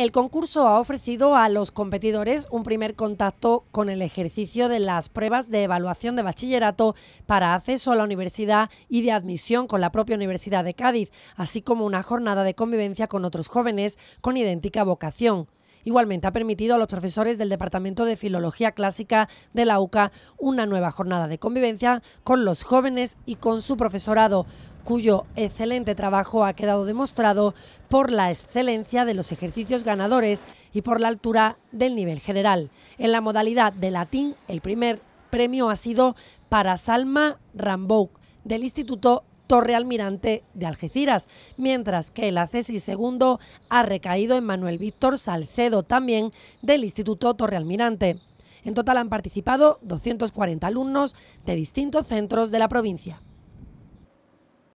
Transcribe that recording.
El concurso ha ofrecido a los competidores un primer contacto con el ejercicio de las pruebas de evaluación de bachillerato para acceso a la universidad y de admisión con la propia Universidad de Cádiz, así como una jornada de convivencia con otros jóvenes con idéntica vocación. Igualmente, ha permitido a los profesores del Departamento de Filología Clásica de la UCA una nueva jornada de convivencia con los jóvenes y con su profesorado cuyo excelente trabajo ha quedado demostrado por la excelencia de los ejercicios ganadores y por la altura del nivel general. En la modalidad de latín, el primer premio ha sido para Salma Rambouk del Instituto Torrealmirante Almirante de Algeciras, mientras que el ACSI II ha recaído en Manuel Víctor Salcedo, también del Instituto Torre Almirante. En total han participado 240 alumnos de distintos centros de la provincia.